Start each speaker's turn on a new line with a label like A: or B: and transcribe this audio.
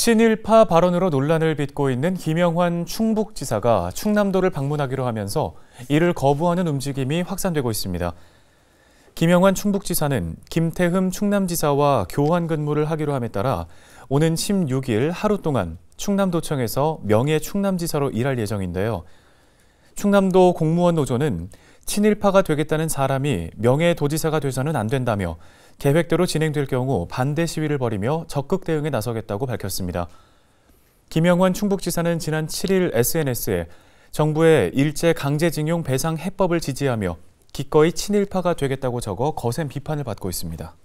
A: 친일파 발언으로 논란을 빚고 있는 김영환 충북지사가 충남도를 방문하기로 하면서 이를 거부하는 움직임이 확산되고 있습니다. 김영환 충북지사는 김태흠 충남지사와 교환 근무를 하기로 함에 따라 오는 16일 하루 동안 충남도청에서 명예 충남지사로 일할 예정인데요. 충남도 공무원 노조는 친일파가 되겠다는 사람이 명예도지사가 돼서는 안 된다며 계획대로 진행될 경우 반대 시위를 벌이며 적극 대응에 나서겠다고 밝혔습니다. 김영환 충북지사는 지난 7일 SNS에 정부의 일제 강제징용 배상 해법을 지지하며 기꺼이 친일파가 되겠다고 적어 거센 비판을 받고 있습니다.